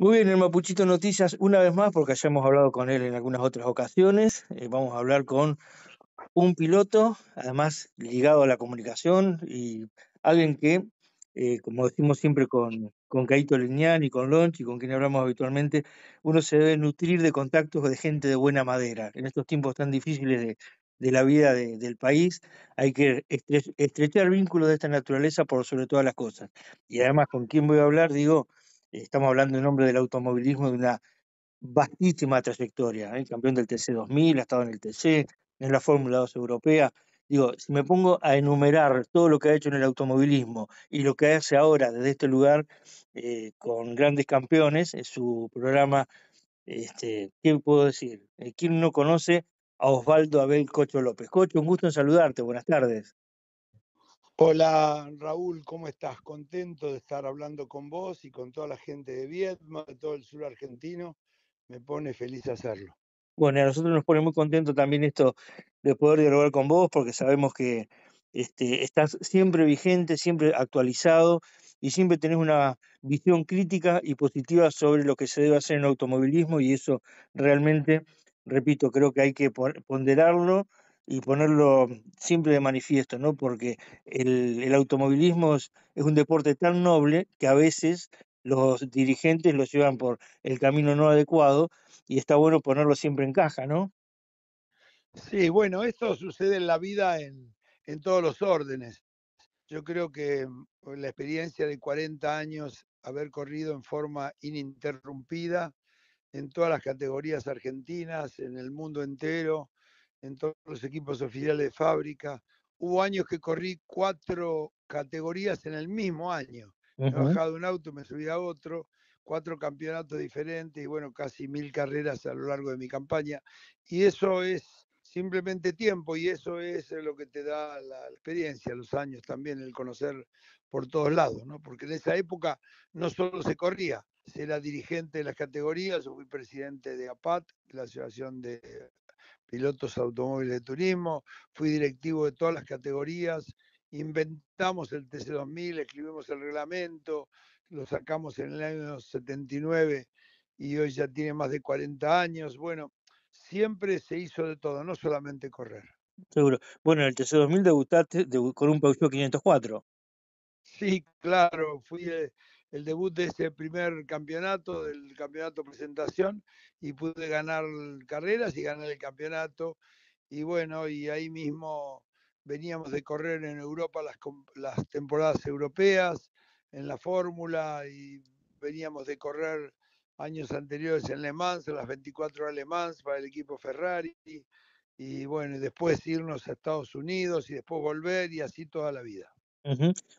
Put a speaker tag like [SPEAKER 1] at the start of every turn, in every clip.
[SPEAKER 1] Muy bien, el Mapuchito Noticias, una vez más, porque ya hemos hablado con él en algunas otras ocasiones, eh, vamos a hablar con un piloto, además ligado a la comunicación y alguien que, eh, como decimos siempre con, con Caito Leñán y con Lonch y con quien hablamos habitualmente, uno se debe nutrir de contactos de gente de buena madera. En estos tiempos tan difíciles de, de la vida del país, hay que estrechar vínculos de esta naturaleza por sobre todas las cosas. Y además, ¿con quién voy a hablar? Digo, Estamos hablando en nombre del automovilismo de una vastísima trayectoria. El ¿eh? Campeón del TC2000, ha estado en el TC, en la Fórmula 2 europea. Digo, si me pongo a enumerar todo lo que ha hecho en el automovilismo y lo que hace ahora desde este lugar eh, con grandes campeones, en su programa, este, ¿qué puedo decir? Eh, ¿Quién no conoce a Osvaldo Abel Cocho López? Cocho, un gusto en saludarte, buenas tardes.
[SPEAKER 2] Hola Raúl, ¿cómo estás? Contento de estar hablando con vos y con toda la gente de Vietnam, de todo el sur argentino. Me pone feliz hacerlo.
[SPEAKER 1] Bueno, a nosotros nos pone muy contento también esto de poder dialogar con vos, porque sabemos que este, estás siempre vigente, siempre actualizado y siempre tenés una visión crítica y positiva sobre lo que se debe hacer en el automovilismo y eso realmente, repito, creo que hay que ponderarlo, y ponerlo siempre de manifiesto, ¿no? Porque el, automovilismo es, un deporte tan noble que a veces los dirigentes lo llevan por el camino no adecuado y está bueno ponerlo siempre en caja, ¿no?
[SPEAKER 2] Sí, bueno, esto sucede en la vida en, en todos los órdenes. Yo creo que mm, la experiencia de 40 años, haber corrido en forma ininterrumpida en todas las categorías argentinas, en el mundo entero, en todos los equipos oficiales de fábrica. Hubo años que corrí cuatro categorías en el mismo año. He bajado un auto, me subí a otro, cuatro campeonatos diferentes y bueno, casi mil carreras a lo largo de mi campaña. Y eso es simplemente tiempo y eso es lo que te da la experiencia, los años también, el conocer por todos lados, ¿no? Porque en esa época no solo se corría, era dirigente de las categorías, yo fui presidente de APAT, la Asociación de pilotos automóviles de turismo, fui directivo de todas las categorías, inventamos el TC2000, escribimos el reglamento, lo sacamos en el año 79 y hoy ya tiene más de 40 años. Bueno, siempre se hizo de todo, no solamente correr.
[SPEAKER 1] Seguro. Bueno, en el TC2000 debutaste con un Peugeot 504.
[SPEAKER 2] Sí, claro, fui eh, el debut de ese primer campeonato, del campeonato presentación, y pude ganar carreras y ganar el campeonato. Y bueno, y ahí mismo veníamos de correr en Europa las, temporadas europeas, en la fórmula, y veníamos de correr años anteriores en Le Mans, en las 24 de Le Mans para el equipo Ferrari, y, bueno, y después irnos a Estados Unidos y después volver y así toda la vida.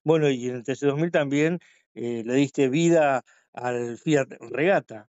[SPEAKER 1] Bueno, y en el TC2000 también eh, le diste vida
[SPEAKER 2] al Fiat Regata.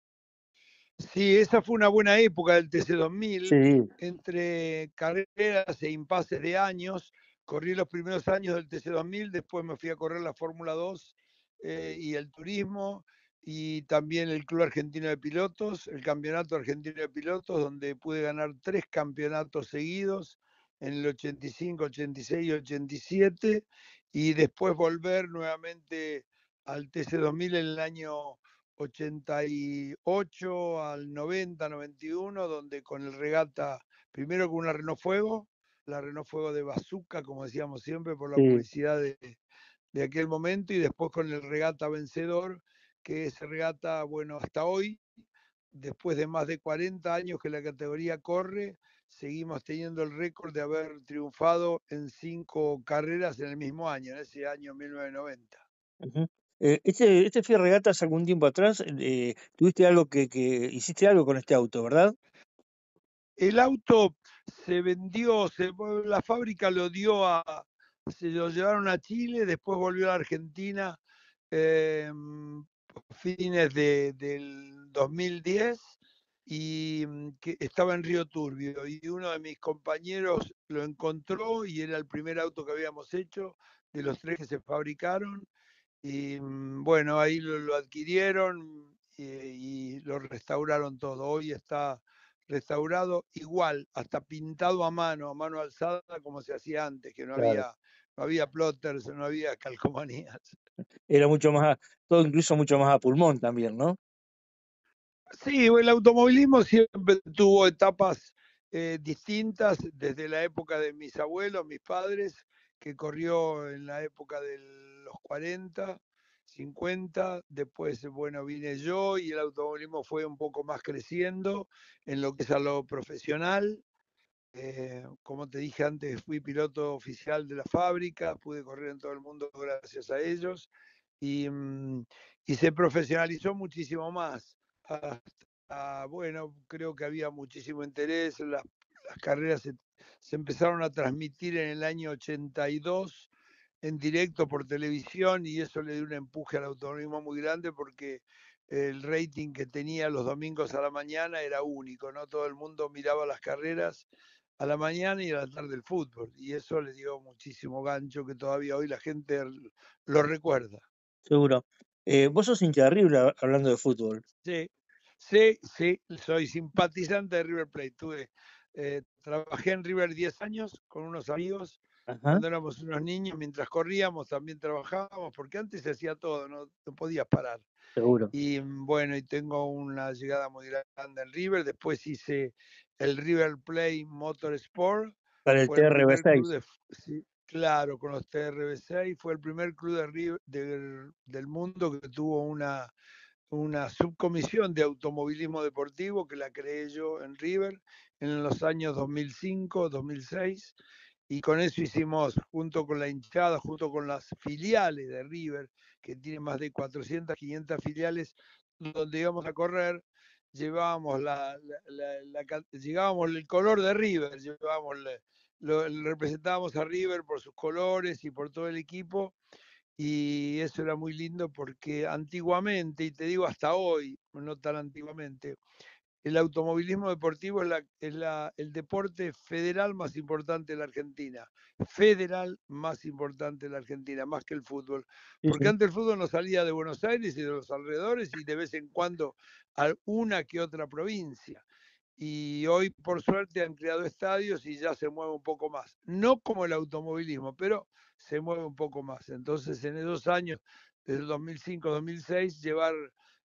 [SPEAKER 2] Sí, esa fue una buena época del TC2000, entre carreras e impases de años. Corrí los primeros años del TC2000, después me fui a correr la Fórmula 2 eh, y el turismo y también el Club Argentino de Pilotos, el Campeonato Argentino de Pilotos, donde pude ganar tres campeonatos seguidos en el 85, 86 y 87, y después volver nuevamente al TC2000 en el año 88, al 90, 91, donde con el regata, primero con una Renault Fuego, la Renault Fuego de Bazooka, como decíamos siempre, por la publicidad de, aquel momento, y después con el regata vencedor, que es regata, bueno, hasta hoy, después de más de 40 años que la categoría corre, seguimos teniendo el récord de haber triunfado en cinco carreras en el mismo año, en ese año 1990.
[SPEAKER 1] Eh, este, este Fiat Regatas algún tiempo atrás, eh, tuviste algo que, hiciste algo con este auto, ¿verdad? El
[SPEAKER 2] auto se vendió, se, la fábrica lo dio a, se lo llevaron a Chile, después volvió a Argentina eh, fines de, del 2010 y mm, que estaba en Río Turbio y uno de mis compañeros lo encontró y era el primer auto que habíamos hecho de los tres que se fabricaron y mm, bueno, ahí lo, adquirieron eh, y, lo restauraron todo. Hoy está restaurado igual, hasta pintado a mano, a mano alzada, como se hacía antes, que no había no había plotters, no había calcomanías.
[SPEAKER 1] Era mucho más, todo incluso mucho más a pulmón
[SPEAKER 2] también, ¿no? Sí, el automovilismo siempre tuvo etapas eh, distintas, desde la época de mis abuelos, mis padres, que corrió en la época del 40, 50, después, bueno, vine yo y el automovilismo fue un poco más creciendo en lo que es a lo profesional. Eh, como te dije antes, fui piloto oficial de la fábrica, pude correr en todo el mundo gracias a ellos y, mm, se profesionalizó muchísimo más. Hasta, bueno, creo que había muchísimo interés, las, carreras se, se empezaron a transmitir en el año 82 en directo por televisión y eso le dio un empuje al autonomismo muy grande porque el rating que tenía los domingos a la mañana era único, ¿no? Todo el mundo miraba las carreras a la mañana y a la tarde el fútbol y eso le dio muchísimo gancho que todavía hoy la gente lo recuerda.
[SPEAKER 1] Seguro. Eh, vos sos hincha de hablando de fútbol.
[SPEAKER 2] Sí, sí, sí, soy simpatizante de River Plate. Tuve eh, trabajé en River 10 años con unos amigos. Cuando éramos unos niños, mientras corríamos también trabajábamos, porque antes se hacía todo, no, no podías parar. Seguro. Y mm, bueno, y tengo una llegada muy grande en River. Después hice el River Play Motorsport. Para el trv 6 claro, con los trv 6 Fue el primer club de del mundo que tuvo una, una subcomisión de automovilismo deportivo que la creé yo en River en los años 2005, 2006, y con eso hicimos, junto con la hinchada, junto con las filiales de River, que tiene más de 400, 500 filiales, donde íbamos a correr, llevábamos la, el color de River, llevábamos lo, representábamos a River por sus colores y por todo el equipo y eso era muy lindo porque antiguamente, y te digo hasta hoy, no tan antiguamente, el automovilismo deportivo es, el deporte federal más importante de la Argentina. Federal más importante de la Argentina, más que el fútbol. Porque antes el fútbol no salía de Buenos Aires y de los alrededores y de vez en cuando a una que otra provincia. Y hoy, por suerte, han creado estadios y ya se mueve un poco más. No como el automovilismo, pero se mueve un poco más. Entonces, en esos años, desde 2005-2006, llevar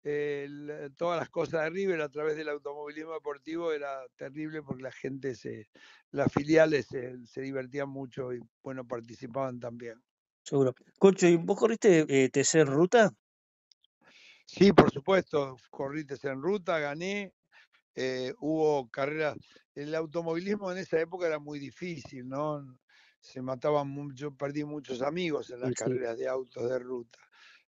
[SPEAKER 2] eh, todas las cosas de River a través del automovilismo deportivo era terrible porque la gente, se, las filiales se, divertían mucho y bueno, participaban también. Seguro. Cocho, ¿y vos corriste eh, TC ruta? Sí, por supuesto, corrí tercer en ruta, gané, eh, hubo carreras. El automovilismo en esa época era muy difícil, ¿no? Se mataban, mucho, perdí muchos amigos en las carreras de autos de ruta.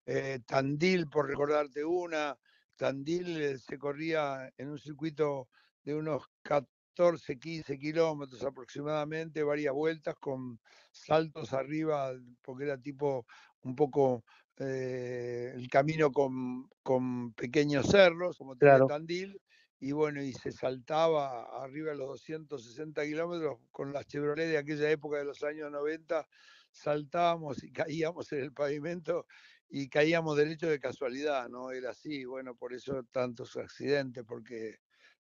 [SPEAKER 2] Eh, Tandil, por recordarte una, Tandil eh, se corría en un circuito de unos 14, 15 kilómetros aproximadamente, varias vueltas con saltos arriba, porque era tipo un poco eh, el camino con, pequeños cerros, como tiene Tandil, y bueno, y se saltaba arriba a los 260 kilómetros con las Chevrolet de aquella época de los años 90, saltábamos y caíamos en el pavimento y caíamos derecho de casualidad, ¿no? Era así, bueno, por eso tantos accidentes, porque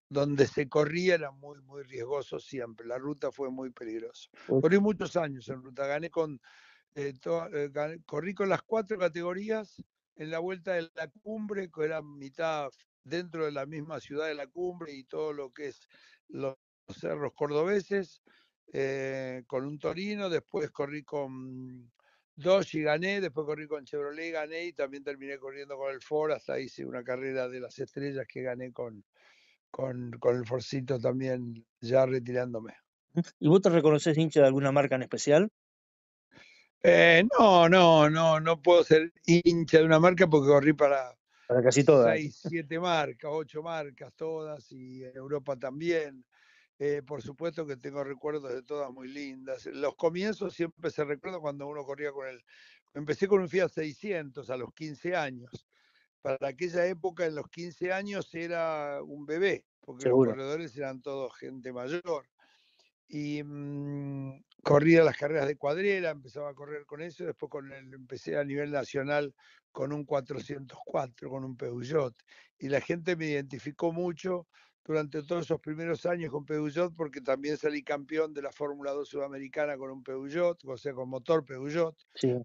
[SPEAKER 2] donde se corría era muy, muy riesgoso siempre, la ruta fue muy peligrosa. Corrí muchos años en ruta, gané con, eh, eh, corrí con las cuatro categorías en la vuelta de la cumbre, que era mitad dentro de la misma ciudad de la cumbre y todo lo que es los cerros cordobeses, eh, con un torino, después corrí con dos y gané, después corrí con Chevrolet, gané y también terminé corriendo con el Ford, hasta hice una carrera de las estrellas que gané con, con, con el Forcito también, ya retirándome. ¿Y
[SPEAKER 1] vos te reconoces hincha de alguna marca en especial? Eh,
[SPEAKER 2] no, no, no, no puedo ser hincha de una marca porque corrí para, para casi todas. hay siete marcas, ocho marcas todas y en Europa también. Eh, por supuesto que tengo recuerdos de todas muy lindas. Los comienzos siempre se recuerdan cuando uno corría con el... Empecé con un Fiat 600 a los 15 años. Para aquella época, en los 15 años, era un bebé, porque los corredores eran todos gente mayor. Y mm, corría las carreras de cuadrera, empezaba a correr con eso, después con el, empecé a nivel nacional con un 404, con un Peugeot. Y la gente me identificó mucho durante todos esos primeros años con Peugeot, porque también salí campeón de la Fórmula 2 sudamericana con un Peugeot, o sea, con motor Peugeot,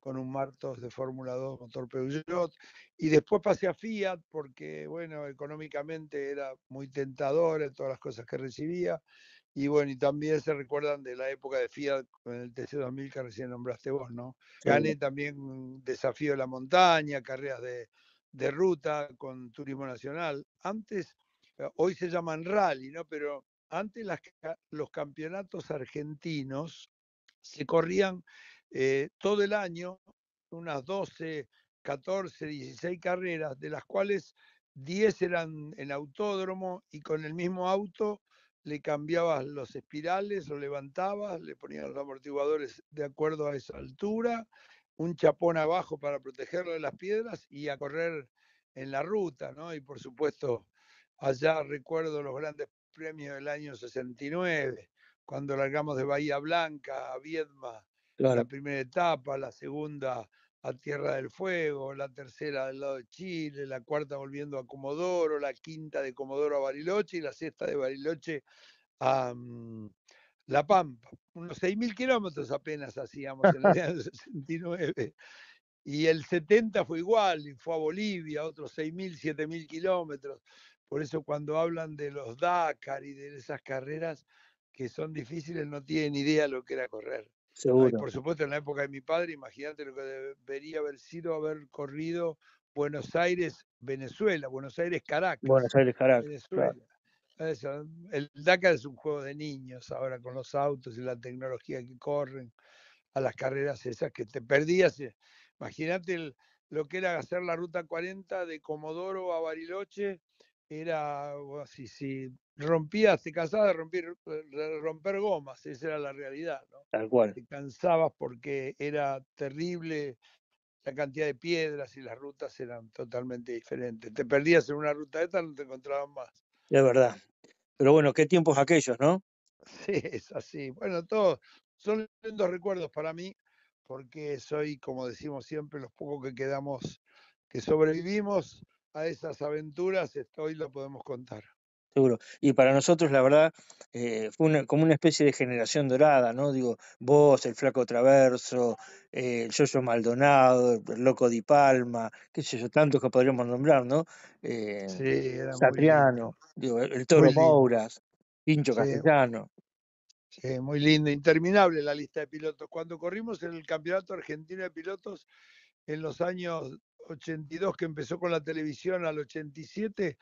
[SPEAKER 2] con un Martos de Fórmula 2, motor Peugeot. Y después pasé a Fiat, porque, bueno, económicamente era muy tentador en todas las cosas que recibía. Y bueno, y también se recuerdan de la época de Fiat con el TC2000 que recién nombraste vos, ¿no? Gané también desafío de la montaña, carreras de, de ruta con Turismo Nacional. Antes eh, hoy se llaman rally, ¿no? Pero antes los campeonatos argentinos se corrían eh, todo el año, unas 12, 14, 16 carreras, de las cuales 10 eran en autódromo y con el mismo auto le cambiabas los espirales, lo levantabas, le ponías los amortiguadores de acuerdo a esa altura, un chapón abajo para protegerlo de las piedras y a correr en la ruta, ¿no? Y por supuesto Allá recuerdo los grandes premios del año 69, cuando largamos de Bahía Blanca a Viedma, la primera etapa, la segunda a Tierra del Fuego, la tercera del lado de Chile, la cuarta volviendo a Comodoro, la quinta de Comodoro a Bariloche y la sexta de Bariloche a mm, La Pampa. Unos 6.000 kilómetros apenas hacíamos en el año 69. Y el 70 fue igual, y fue a Bolivia, otros 6.000, 7.000 kilómetros. Por eso cuando hablan de los Dakar y de esas carreras que son difíciles, no tienen idea lo que era correr. por supuesto, en la época de mi padre, imagínate lo que debería haber sido haber corrido Buenos Aires, Venezuela, Buenos Aires, Caracas. Buenos Aires, Caracas. El Dakar es un juego de niños ahora con los autos y la tecnología que corren, a las carreras esas que te perdías eh, Imagínate lo que era hacer la ruta 40 de Comodoro a Bariloche, era así, si rompías, te cansabas de romper, romper gomas, esa era la realidad, ¿no? Tal cual. Te cansabas porque era terrible la cantidad de piedras y las rutas eran totalmente diferentes. Te perdías en una ruta esta, no te encontraban más.
[SPEAKER 1] Es verdad. Pero bueno, qué tiempos aquellos, ¿no?
[SPEAKER 2] Sí, es así. Bueno, todos son lindos recuerdos para mí porque soy, como decimos siempre, los pocos que quedamos, que sobrevivimos a esas aventuras, hoy lo podemos contar.
[SPEAKER 1] Seguro. Y para nosotros, la verdad, eh, fue como una especie de generación dorada, ¿no? Digo, vos, el flaco Traverso, el eh, Yoyo Maldonado, el loco Di Palma, qué sé yo, tantos que podríamos nombrar, ¿no? Eh,
[SPEAKER 2] sí, Satriano, digo, el Toro Mouras, Pincho Castellano. Eh, muy lindo, interminable la lista de pilotos. Cuando corrimos en el Campeonato Argentino de Pilotos en los años 82, que empezó con la televisión al 87,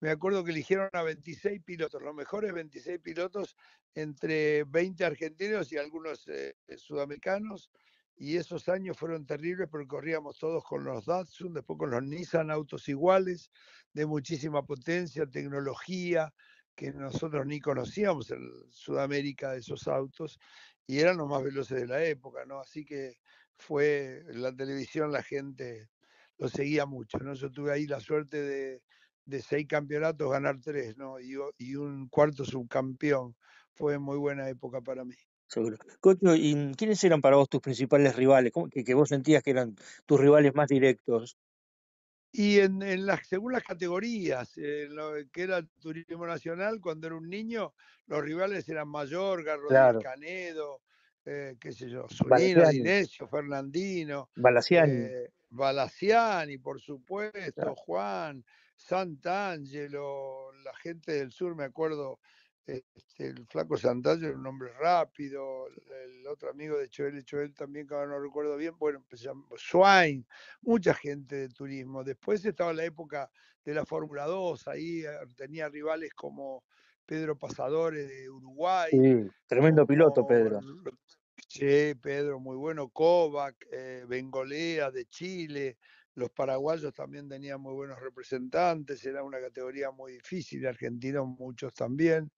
[SPEAKER 2] me acuerdo que eligieron a 26 pilotos, los mejores 26 pilotos entre 20 argentinos y algunos eh, sudamericanos. Y esos años fueron terribles porque corríamos todos con los Datsun, después con los Nissan, autos iguales, de muchísima potencia, tecnología, que nosotros ni conocíamos en Sudamérica de esos autos y eran los más veloces de la época, ¿no? Así que fue en la televisión la gente lo seguía mucho, ¿no? Yo tuve ahí la suerte de, seis campeonatos ganar tres, ¿no? Y, un cuarto subcampeón. Fue muy buena época para mí.
[SPEAKER 1] Seguro. Cocho, ¿y quiénes eran para vos tus principales rivales? Que, que,
[SPEAKER 2] vos sentías que eran tus rivales más directos. Y en, las, según las categorías, en eh, lo que era el turismo nacional, cuando era un niño, los rivales eran mayor Rodríguez Canedo, eh, qué sé yo, Solino, Inesio, Fernandino,
[SPEAKER 1] eh,
[SPEAKER 2] Balaciani. por supuesto, Juan, Sant'Angelo, la gente del sur, me acuerdo, este, el flaco Santallo era un hombre rápido, el, otro amigo de Choel, Choel también, que ahora no recuerdo bien, bueno, empezamos, pues, Swain, mucha gente de turismo. Después estaba la época de la Fórmula 2, ahí eh, tenía rivales como Pedro Pasadores eh, de Uruguay. tremendo
[SPEAKER 1] piloto, Pedro.
[SPEAKER 2] Sí, Pedro, muy bueno. Kovac, eh, Bengolea de Chile los paraguayos también tenían muy buenos representantes, era una categoría muy difícil, argentinos muchos también.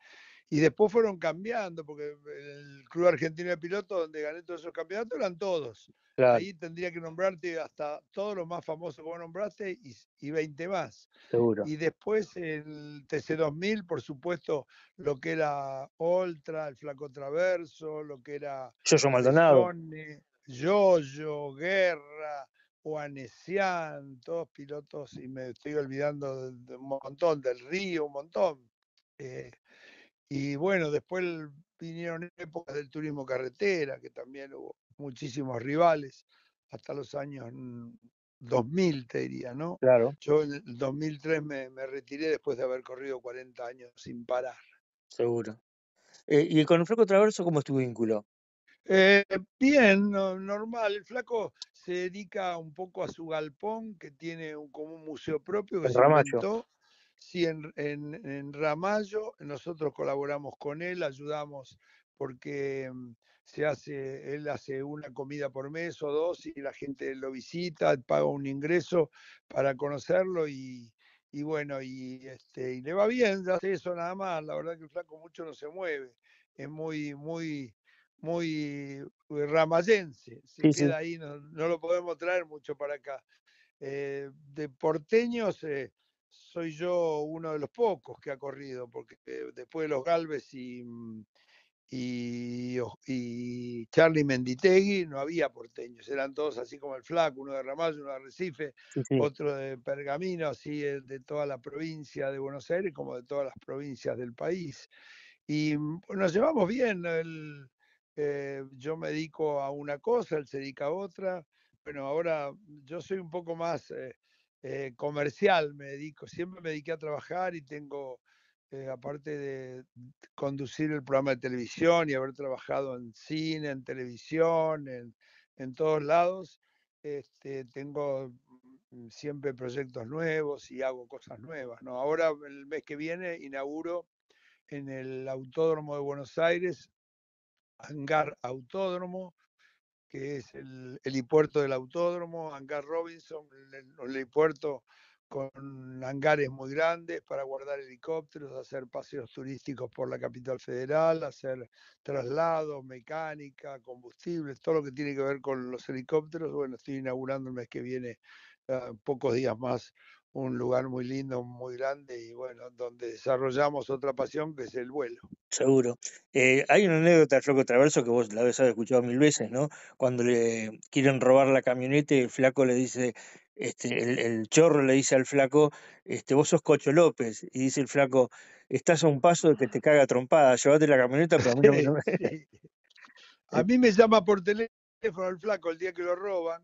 [SPEAKER 2] Y después fueron cambiando, porque el Club Argentino de Pilotos, donde gané todos esos campeonatos, eran todos. Ahí tendría que nombrarte hasta todos los más famosos que vos nombraste y, 20 más. Seguro. Y después el TC2000, por supuesto, lo que era Oltra, el Flaco Traverso, lo que era. Yoyo Maldonado. Yoyo, Guerra, o todos pilotos, y me estoy olvidando de, un montón, del Río, un montón. Eh, y bueno, después vinieron épocas del turismo carretera, que también hubo muchísimos rivales, hasta los años 2000, mm, te diría, ¿no? Claro. Yo en el 2003 me, retiré después de haber corrido 40 años sin parar. Seguro. Eh, ¿Y
[SPEAKER 1] con el Flaco Traverso cómo es tu vínculo?
[SPEAKER 2] Eh, bien, normal. El Flaco se dedica un poco a su galpón, que tiene un, como un museo propio. Que en se Ramallo. Sí, en, en, Ramallo. Nosotros colaboramos con él, ayudamos porque mm, se hace, él hace una comida por mes o dos y la gente lo visita, paga un ingreso para conocerlo y, bueno, y, este, le va bien, hace eso nada más, la verdad que el flaco mucho no se mueve, es muy, muy, muy ramayense, se queda ahí, no, lo podemos traer mucho para acá. Eh, de porteños eh, soy yo uno de los pocos que ha corrido, porque eh, después de los Galvez y, mm, y, y Charlie Menditegui no había porteños, eran todos así como el Flaco, uno de Ramallo, uno de Recife, otro de Pergamino, así de toda la provincia de Buenos Aires como de todas las provincias del país. Y mm, nos llevamos bien, el, eh, yo me dedico a una cosa, él se dedica a otra. Bueno, ahora yo soy un poco más eh, eh, comercial, me dedico, siempre me dediqué a trabajar y tengo, aparte de conducir el programa de televisión y haber trabajado en cine, en televisión, en, todos lados, este, tengo mm, siempre proyectos nuevos y hago cosas nuevas. Ahora, el mes que viene, inauguro en el Autódromo de Buenos Aires hangar autódromo, que es el helipuerto del autódromo, hangar Robinson, el, helipuerto con hangares muy grandes para guardar helicópteros, hacer paseos turísticos por la capital federal, hacer traslados, mecánica, combustibles, todo lo que tiene que ver con los helicópteros. Bueno, estoy inaugurando el mes que viene, ah, pocos días más, un lugar muy lindo, muy grande y bueno, donde desarrollamos otra pasión que es el vuelo. Seguro. Eh,
[SPEAKER 1] hay una anécdota del Flaco Traverso que vos la habéis escuchado mil veces, ¿no? Cuando le quieren robar la camioneta el Flaco le dice, este, el, chorro le dice al Flaco, este, vos sos Cocho López, y dice el Flaco, estás a un paso de que te caga trompada, llévate la camioneta, pero a mí me...
[SPEAKER 2] a mí me llama por teléfono el Flaco el día que lo roban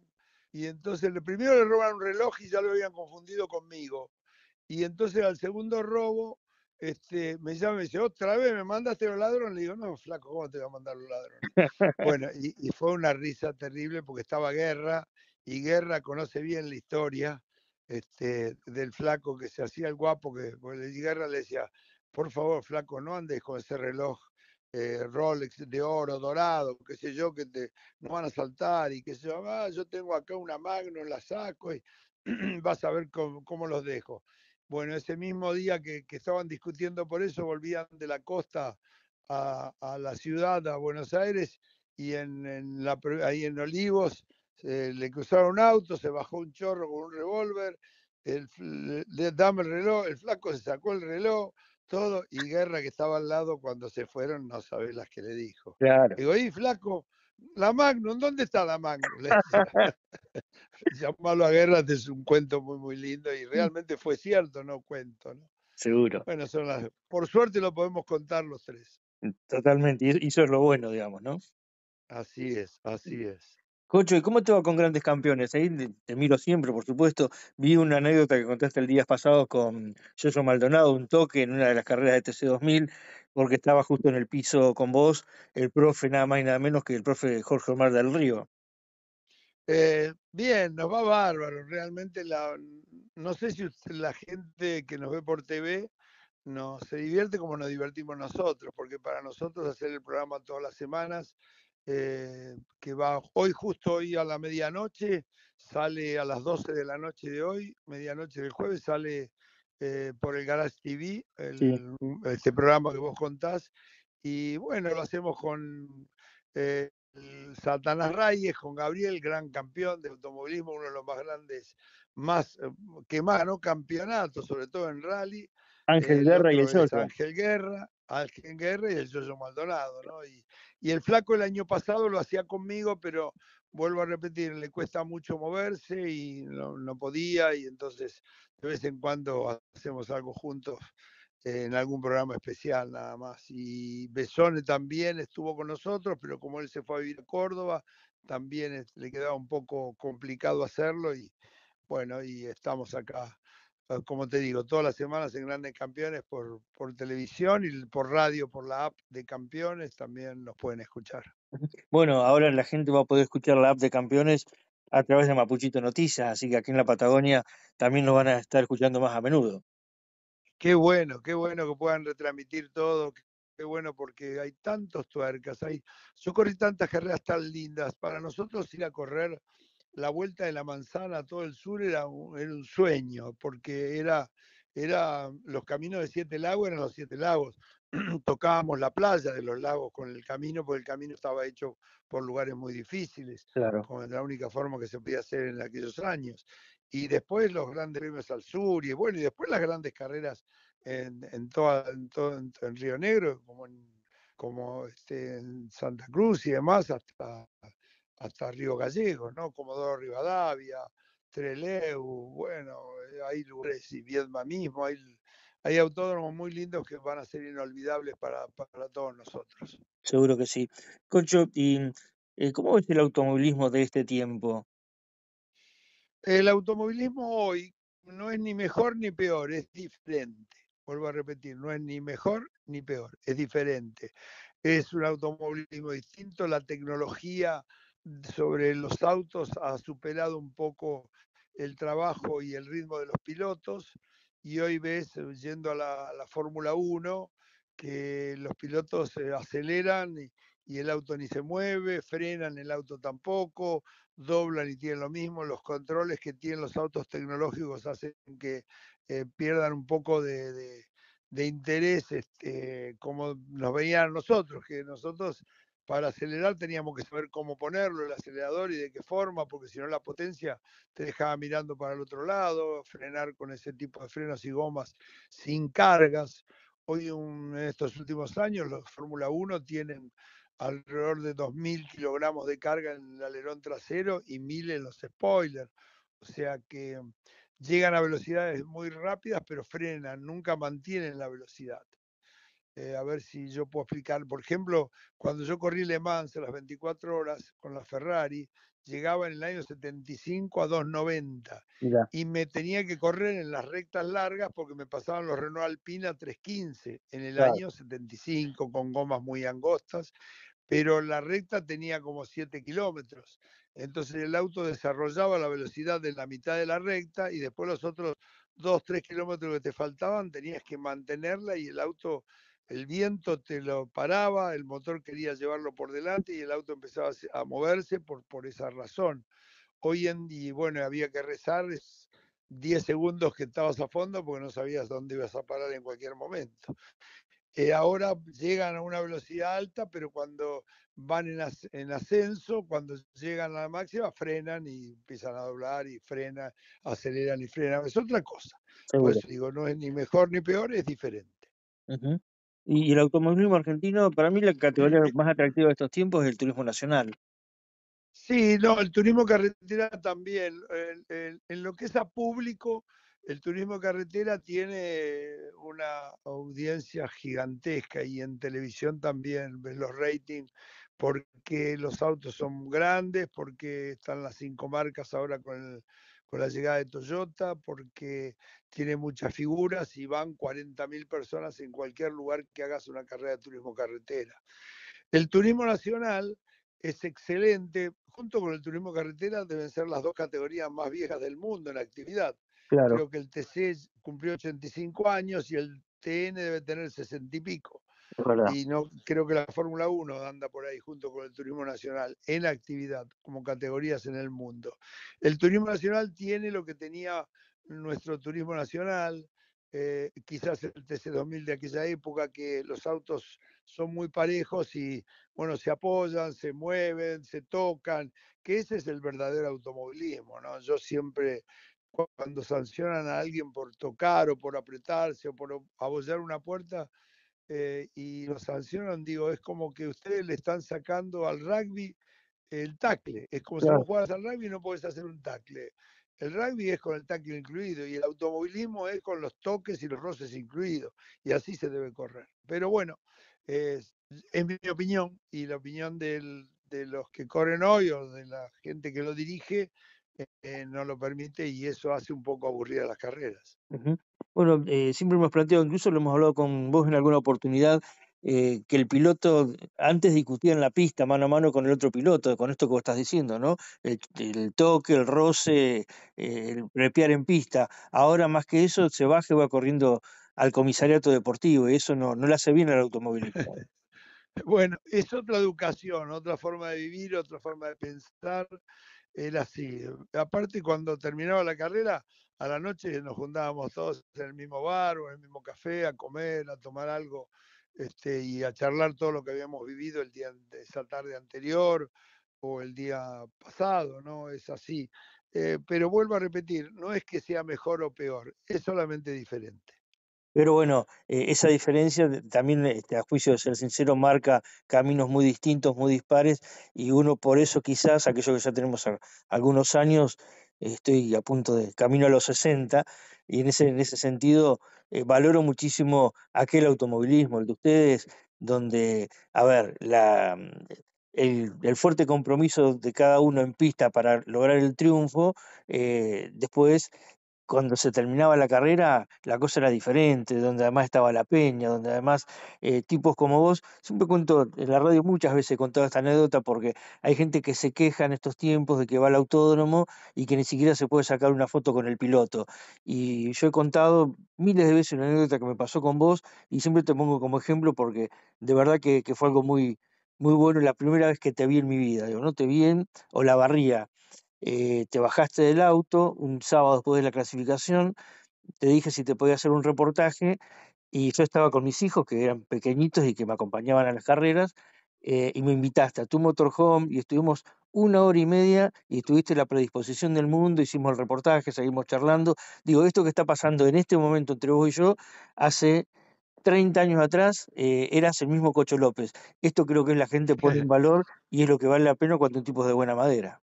[SPEAKER 2] y entonces primero le roban un reloj y ya lo habían confundido conmigo. Y entonces al segundo robo este, me llama y me dice, otra vez me mandaste los ladrones. Le digo, no, flaco, ¿cómo te voy a mandar los ladrones? bueno, y, fue una risa terrible porque estaba Guerra y Guerra conoce bien la historia este, del flaco que se hacía el guapo, que pues, Guerra le decía, por favor, flaco, no andes con ese reloj eh, Rolex de oro dorado, qué sé yo, que te no van a saltar y que sé yo, ah, yo tengo acá una Magno, la saco y vas a ver cómo, los dejo. Bueno, ese mismo día que, estaban discutiendo por eso, volvían de la costa a, la ciudad, a Buenos Aires, y en, ahí en Olivos eh, le cruzaron un auto, se bajó un chorro con un revólver, le, dame el reloj, el flaco se sacó el reloj, todo, y Guerra que estaba al lado cuando se fueron, no sabés las que le dijo. Claro. Digo, y flaco, la Magnum, ¿dónde está la Magnum? Llamarlo a Guerra es un cuento muy, muy lindo y mm. realmente fue cierto, no cuento, ¿no? Seguro. Bueno, son las... por suerte lo podemos contar los tres.
[SPEAKER 1] Mm, totalmente, y eso es lo bueno, digamos, ¿no?
[SPEAKER 2] Así es, así es.
[SPEAKER 1] Cocho, ¿y cómo te va con grandes campeones? Ahí te miro siempre, por supuesto. Vi una anécdota que contaste el día pasado con Giorgio Maldonado, un toque en una de las carreras de TC2000, porque estaba justo en el piso con vos el profe, nada más y nada menos que el profe Jorge Omar del Río.
[SPEAKER 2] Eh, bien, nos va bárbaro. Realmente, la, no sé si la gente que nos ve por TV no, se divierte como nos divertimos nosotros, porque para nosotros hacer el programa todas las semanas eh, que va hoy justo hoy a la medianoche, sale a las 12 de la noche de hoy, medianoche del jueves, sale eh, por el Garage TV, mm, este programa que vos contás, y bueno, lo hacemos con eh, Satanás Reyes, con Gabriel, gran campeón de automovilismo, uno de los más grandes, más que más ganó campeonato, sobre todo en rally.
[SPEAKER 1] Ángel Guerra y el Ángel
[SPEAKER 2] Guerra Algen Guerra y el Yoyo Maldonado, Y, el flaco el año pasado lo hacía conmigo, pero vuelvo a repetir, le cuesta mucho moverse y no, podía, y entonces de vez en cuando hacemos algo juntos en algún programa especial nada más. Y Besone también estuvo con nosotros, pero como él se fue a vivir a Córdoba, también le quedaba un poco complicado hacerlo y bueno, y estamos acá como te digo, todas las semanas en Grandes Campeones por, por televisión y por radio, por la app de Campeones, también nos pueden escuchar.
[SPEAKER 1] Bueno, ahora la gente va a poder escuchar la app de Campeones a través de Mapuchito Noticias, así que aquí en la Patagonia también nos van a estar escuchando más a menudo.
[SPEAKER 2] Qué bueno, qué bueno que puedan retransmitir todo, qué bueno porque hay tantos tuercas, hay, yo corrí tantas carreras tan lindas, para nosotros ir a correr la vuelta de la manzana a todo el sur era un, sueño, porque era, era, los caminos de Siete Lagos eran los Siete Lagos. Tocábamos la playa de los lagos con el camino, porque el camino estaba hecho por lugares muy difíciles, claro. como la única forma que se podía hacer en aquellos años. Y después los grandes premios al sur, y bueno, y después las grandes carreras en, todo, Río Negro, como como este, en Santa Cruz y demás, hasta hasta Río Gallegos, ¿no? Comodoro Rivadavia, Treleu, bueno, eh, hay lugares y Viedma mismo, hay, autódromos muy lindos que van a ser inolvidables para, todos nosotros.
[SPEAKER 1] Seguro que sí. Concho, ¿y eh, cómo es el automovilismo de este tiempo?
[SPEAKER 2] El automovilismo hoy no es ni mejor ni peor, es diferente. Vuelvo a repetir, no es ni mejor ni peor, es diferente. Es un automovilismo distinto, la tecnología sobre los autos ha superado un poco el trabajo y el ritmo de los pilotos y hoy ves, eh, yendo a la, Fórmula 1, que los pilotos eh, aceleran y, el auto ni se mueve, frenan el auto tampoco, doblan y tienen lo mismo, los controles que tienen los autos tecnológicos hacen que eh, pierdan un poco de, interés, este, como nos veían nosotros, que nosotros para acelerar teníamos que saber cómo ponerlo, el acelerador y de qué forma, porque si no la potencia te dejaba mirando para el otro lado, frenar con ese tipo de frenos y gomas sin cargas. Hoy en estos últimos años los Fórmula 1 tienen alrededor de 2.000 kilogramos de carga en el alerón trasero y 1.000 en los spoilers. O sea que llegan a velocidades muy rápidas, pero frenan, nunca mantienen la velocidad. Eh, a ver si yo puedo explicar. Por ejemplo, cuando yo corrí Le Mans a las 24 horas con la Ferrari, llegaba en el año 75 a 290 y me tenía que correr en las rectas largas porque me pasaban los Renault Alpina 315 en el año 75 con gomas muy angostas, pero la recta tenía como 7 kilómetros. Entonces el auto desarrollaba la velocidad de la mitad de la recta y después los otros 2, 3 kilómetros que te faltaban tenías que mantenerla y el auto el viento te lo paraba, el motor quería llevarlo por delante y el auto empezaba a moverse por, por esa razón. Hoy en día, bueno, había que rezar 10 segundos que estabas a fondo porque no sabías dónde ibas a parar en cualquier momento. Eh, ahora llegan a una velocidad alta, pero cuando van en, ascenso, cuando llegan a la máxima, frenan y empiezan a doblar y frenan, aceleran y frenan. Es otra cosa. digo, no es ni mejor ni peor, es diferente.
[SPEAKER 1] Y el automovilismo argentino, para mí la categoría
[SPEAKER 2] más atractiva de estos tiempos es el turismo nacional. Sí, no, el turismo carretera también. en lo que es a público, el turismo carretera tiene una audiencia gigantesca y en televisión también ves los ratings porque los autos son grandes, porque están las cinco marcas ahora con el con la llegada de Toyota porque tiene muchas figuras y van 40.000 personas en cualquier lugar que hagas una carrera de turismo carretera. El turismo nacional es excelente, junto con el turismo carretera deben ser las dos categorías más viejas del mundo en actividad. Creo que el TC cumplió 85 años y el TN debe tener 60 y pico. Y no creo que la Fórmula 1 anda por ahí junto con el turismo nacional en actividad como categorías en el mundo. El turismo nacional tiene lo que tenía nuestro turismo nacional, eh, quizás el TC2000 de aquella época, que los autos son muy parejos y, bueno, se apoyan, se mueven, se tocan, que ese es el verdadero automovilismo, ¿no? Yo siempre, cuando sancionan a alguien por tocar o por apretarse o por abollar una puerta, eh, y lo sancionan, digo, es como que ustedes le están sacando al rugby el tackle. Es como si no al rugby y no puedes hacer un tackle. El rugby es con el tackle incluido y el automovilismo es con los toques y los roces incluidos. Y así se debe correr. Pero bueno, es, mi opinión y la opinión de los que corren hoy o de la gente que lo dirige eh, eh, no lo permite y eso hace un poco aburrida las carreras.
[SPEAKER 1] Bueno, eh, siempre hemos planteado, incluso lo hemos hablado con vos en alguna oportunidad, eh, que el piloto antes discutía en la pista mano a mano con el otro piloto, con esto que vos estás diciendo, ¿no? El, toque, el roce, eh, el repiar en pista. Ahora más que eso, se baja y va corriendo al comisariato deportivo y eso no, no le hace bien al automovilismo.
[SPEAKER 2] bueno, es otra educación, otra forma de vivir, otra forma de pensar, era así. Aparte, cuando terminaba la carrera, a la noche nos juntábamos todos en el mismo bar o en el mismo café a comer, a tomar algo este, y a charlar todo lo que habíamos vivido el día esa tarde anterior o el día pasado, ¿no? Es así. Eh, pero vuelvo a repetir, no es que sea mejor o peor, es solamente diferente.
[SPEAKER 1] Pero bueno, eh, esa diferencia también, este, a juicio de ser sincero, marca caminos muy distintos, muy dispares, y uno por eso quizás, aquello que ya tenemos algunos años, estoy a punto de camino a los 60, y en ese, en ese sentido eh, valoro muchísimo aquel automovilismo, el de ustedes, donde, a ver, la, el, fuerte compromiso de cada uno en pista para lograr el triunfo, eh, después cuando se terminaba la carrera, la cosa era diferente, donde además estaba la peña, donde además eh, tipos como vos, siempre cuento en la radio muchas veces he contado esta anécdota porque hay gente que se queja en estos tiempos de que va al autódromo y que ni siquiera se puede sacar una foto con el piloto. Y yo he contado miles de veces una anécdota que me pasó con vos y siempre te pongo como ejemplo porque de verdad que, fue algo muy, muy bueno la primera vez que te vi en mi vida, digo, no te vi en, o la barría. Eh, te bajaste del auto un sábado después de la clasificación, te dije si te podía hacer un reportaje y yo estaba con mis hijos que eran pequeñitos y que me acompañaban a las carreras eh, y me invitaste a tu motorhome y estuvimos una hora y media y tuviste la predisposición del mundo, hicimos el reportaje, seguimos charlando. Digo, esto que está pasando en este momento entre vos y yo, hace 30 años atrás eh, eras el mismo Cocho López. Esto creo que la gente pone en valor y es lo que vale la pena cuando un tipo es de buena madera.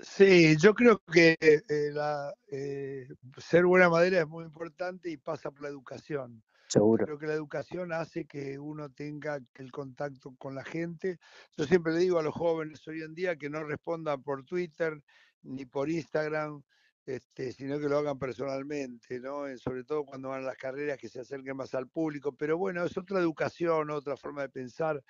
[SPEAKER 2] Sí, yo creo que eh, la, eh, ser buena madera es muy importante y pasa por la educación. Seguro. Creo que la educación hace que uno tenga el contacto con la gente. Yo siempre le digo a los jóvenes hoy en día que no respondan por Twitter ni por Instagram, este, sino que lo hagan personalmente, eh, sobre todo cuando van a las carreras que se acerquen más al público. Pero bueno, es otra educación, otra forma de pensar.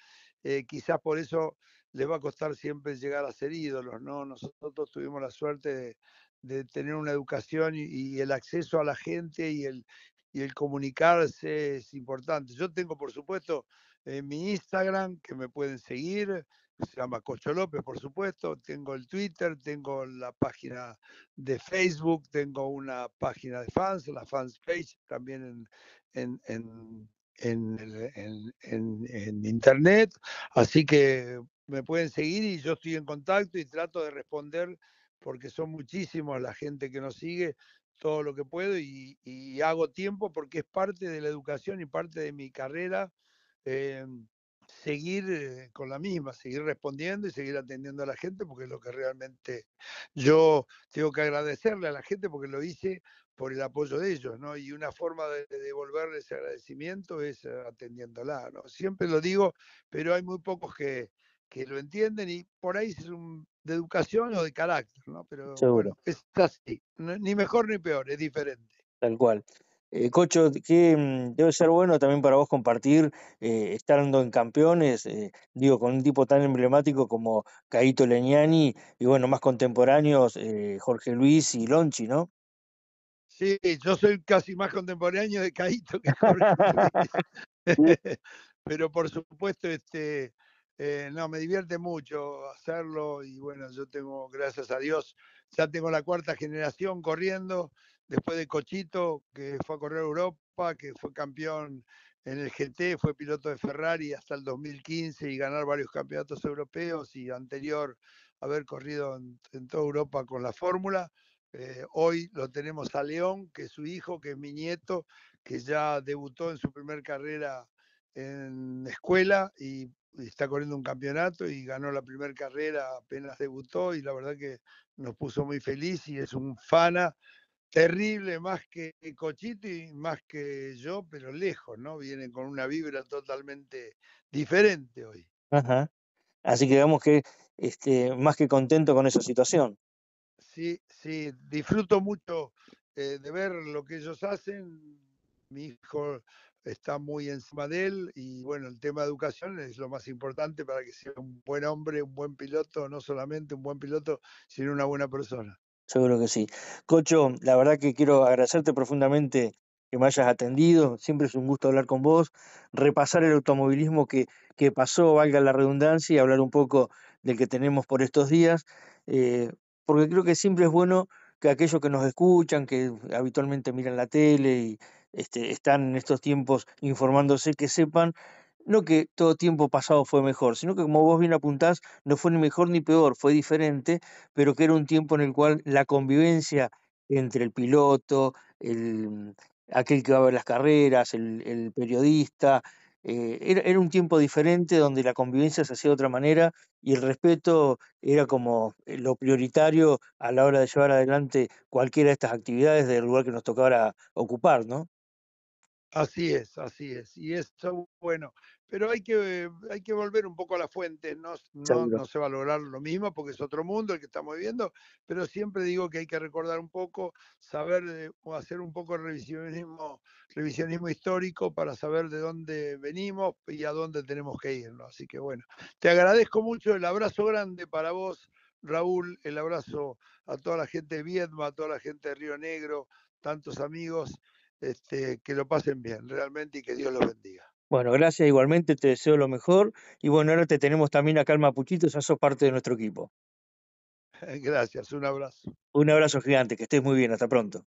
[SPEAKER 2] Eh, quizás por eso les va a costar siempre llegar a ser ídolos, ¿no? Nosotros tuvimos la suerte de, tener una educación y, el acceso a la gente y el, y el comunicarse es importante. Yo tengo, por supuesto, eh, mi Instagram, que me pueden seguir, se llama Cocho López, por supuesto. Tengo el Twitter, tengo la página de Facebook, tengo una página de fans, la fans page también en, en, en, Internet. Así que me pueden seguir y yo estoy en contacto y trato de responder porque son muchísimos la gente que nos sigue, todo lo que puedo y, hago tiempo porque es parte de la educación y parte de mi carrera. Eh, seguir eh, con la misma, seguir respondiendo y seguir atendiendo a la gente, porque es lo que realmente yo tengo que agradecerle a la gente, porque lo hice por el apoyo de ellos, ¿no? Y una forma de devolverles agradecimiento es eh, atendiéndola, ¿no? Siempre lo digo, pero hay muy pocos que, lo entienden y por ahí es de educación o de carácter, ¿no? Pero Seguro. es así, ni mejor ni peor, es diferente. Tal cual.
[SPEAKER 1] Eh, Cocho, que mm, debe ser bueno también para vos compartir, eh, estando en campeones, eh, digo, con un tipo tan emblemático como Caito Leñani y bueno, más contemporáneos, Jorge Luis y Lonchi, ¿no?
[SPEAKER 2] Sí, yo soy casi más contemporáneo de Caito que Jorge Luis. Pero por supuesto, este, no, me divierte mucho hacerlo y bueno, yo tengo, gracias a Dios, ya tengo la cuarta generación corriendo después de Cochito, que fue a correr a Europa, que fue campeón en el GT, fue piloto de Ferrari hasta el 2015 y ganar varios campeonatos europeos y anterior haber corrido en, toda Europa con la Fórmula. Eh, hoy lo tenemos a León, que es su hijo, que es mi nieto, que ya debutó en su primer carrera en escuela y, y está corriendo un campeonato y ganó la primera carrera apenas debutó y la verdad que nos puso muy feliz y es un fana terrible más que Cochiti, más que yo, pero lejos, ¿no? Vienen con una vibra totalmente diferente hoy.
[SPEAKER 1] Ajá. Así que digamos que este, más que contento con esa situación.
[SPEAKER 2] Sí, sí, disfruto mucho eh, de ver lo que ellos hacen. Mi hijo está muy encima de él y bueno, el tema de educación es lo más importante para que sea un buen hombre, un buen piloto, no solamente un buen piloto, sino una buena persona.
[SPEAKER 1] Seguro que sí. Cocho, la verdad que quiero agradecerte profundamente que me hayas atendido. Siempre es un gusto hablar con vos, repasar el automovilismo que, que pasó, valga la redundancia, y hablar un poco del que tenemos por estos días, eh, porque creo que siempre es bueno que aquellos que nos escuchan, que habitualmente miran la tele y este, están en estos tiempos informándose, que sepan no que todo tiempo pasado fue mejor, sino que como vos bien apuntás, no fue ni mejor ni peor, fue diferente, pero que era un tiempo en el cual la convivencia entre el piloto, el, mm, aquel que va a ver las carreras, el, periodista, eh, era, era, un tiempo diferente donde la convivencia se hacía de otra manera y el respeto era como eh, lo prioritario a la hora de llevar adelante cualquiera de estas actividades del lugar que nos tocara ocupar, ¿no?
[SPEAKER 2] Así es, así es. Y esto, bueno, pero hay que, hay que volver un poco a la fuente, no, no, se va a lograr lo mismo porque es otro mundo el que estamos viviendo, pero siempre digo que hay que recordar un poco, saber o hacer un poco de revisionismo, revisionismo histórico para saber de dónde venimos y a dónde tenemos que irnos. Así que bueno, te agradezco mucho, el abrazo grande para vos, Raúl, el abrazo a toda la gente de Viedma, a toda la gente de Río Negro, tantos amigos, este, que lo pasen bien realmente y que Dios los bendiga.
[SPEAKER 1] Bueno, gracias igualmente, te deseo lo mejor. Y bueno, ahora te tenemos también acá al Mapuchito, ya sos parte de nuestro equipo.
[SPEAKER 2] Gracias, un abrazo.
[SPEAKER 1] Un abrazo gigante, que estés muy bien, hasta pronto.